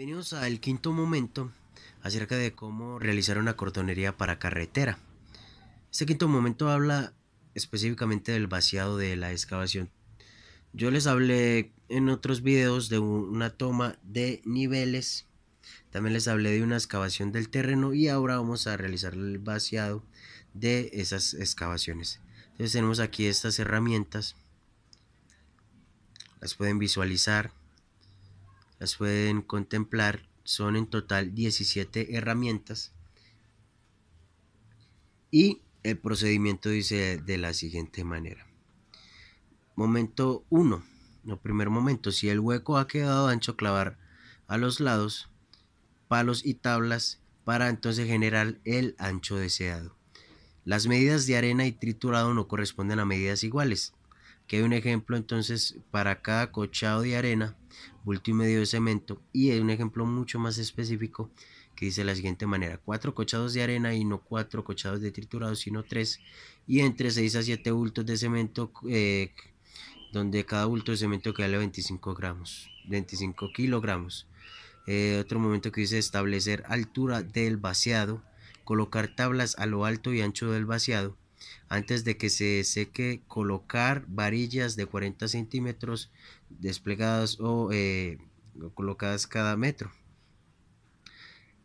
Bienvenidos al quinto momento acerca de cómo realizar una cortonería para carretera. Este quinto momento habla específicamente del vaciado de la excavación. Yo les hablé en otros videos de una toma de niveles. También les hablé de una excavación del terreno y ahora vamos a realizar el vaciado de esas excavaciones. Entonces tenemos aquí estas herramientas. Las pueden visualizar las pueden contemplar. Son en total 17 herramientas. Y el procedimiento dice de la siguiente manera. Momento 1. El primer momento, si el hueco ha quedado ancho, clavar a los lados palos y tablas para entonces generar el ancho deseado. Las medidas de arena y triturado no corresponden a medidas iguales. que hay un ejemplo entonces para cada cochado de arena bulto y medio de cemento y hay un ejemplo mucho más específico que dice de la siguiente manera, cuatro cochados de arena y no cuatro cochados de triturado, sino tres, y entre 6 a 7 bultos de cemento eh, donde cada bulto de cemento queda a 25 gramos, 25 kilogramos. Eh, otro momento que dice establecer altura del vaciado, colocar tablas a lo alto y ancho del vaciado, antes de que se seque, colocar varillas de 40 centímetros desplegadas o eh, colocadas cada metro.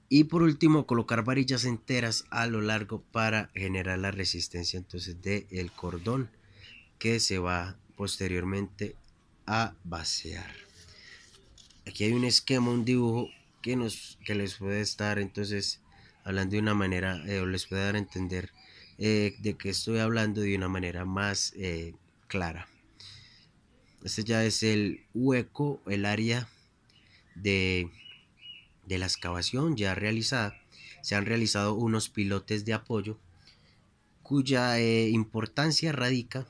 Y por último, colocar varillas enteras a lo largo para generar la resistencia entonces del cordón que se va posteriormente a vaciar. Aquí hay un esquema, un dibujo que, nos, que les puede estar entonces hablando de una manera, eh, o les puede dar a entender eh, de que estoy hablando de una manera más eh, clara. Este ya es el hueco, el área de, de la excavación ya realizada. Se han realizado unos pilotes de apoyo cuya eh, importancia radica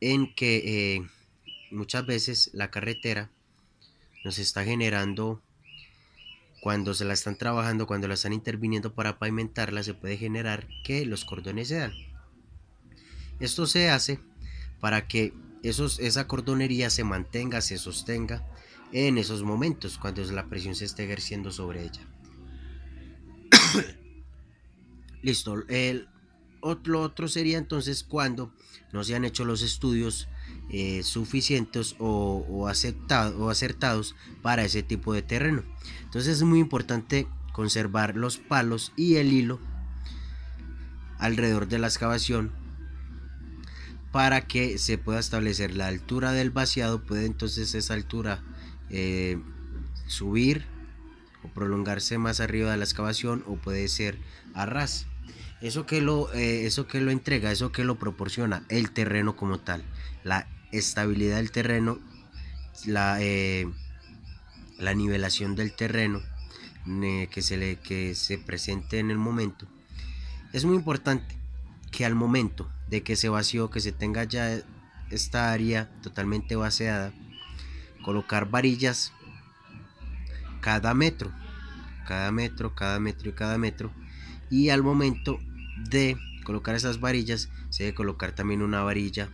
en que muchas veces la carretera nos está generando cuando se la están trabajando, cuando la están interviniendo para pavimentarla, se puede generar que los cordones dan. Esto se hace para que esa cordonería se mantenga, se sostenga en esos momentos cuando la presión se esté ejerciendo sobre ella. Listo, el otro sería entonces cuando no se han hecho los estudios eh, suficientes o, o acertados para ese tipo de terreno. Entonces es muy importante conservar los palos y el hilo alrededor de la excavación para que se pueda establecer la altura del vaciado puede entonces esa altura eh, subir o prolongarse más arriba de la excavación o puede ser a ras eso que lo, eh, eso que lo entrega, eso que lo proporciona, el terreno como tal, la estabilidad del terreno, la, eh, la nivelación del terreno que, se le, que se presente en el momento. Es muy importante que al momento de que se vació, que se tenga ya esta área totalmente vaciada, colocar varillas cada metro, cada metro, cada metro y cada metro y al momento de colocar esas varillas se debe colocar también una varilla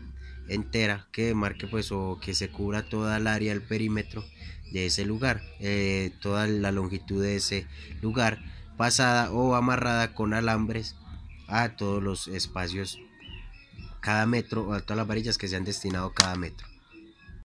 entera que marque pues o que se cubra toda el área el perímetro de ese lugar eh, toda la longitud de ese lugar pasada o amarrada con alambres a todos los espacios cada metro o a todas las varillas que se han destinado cada metro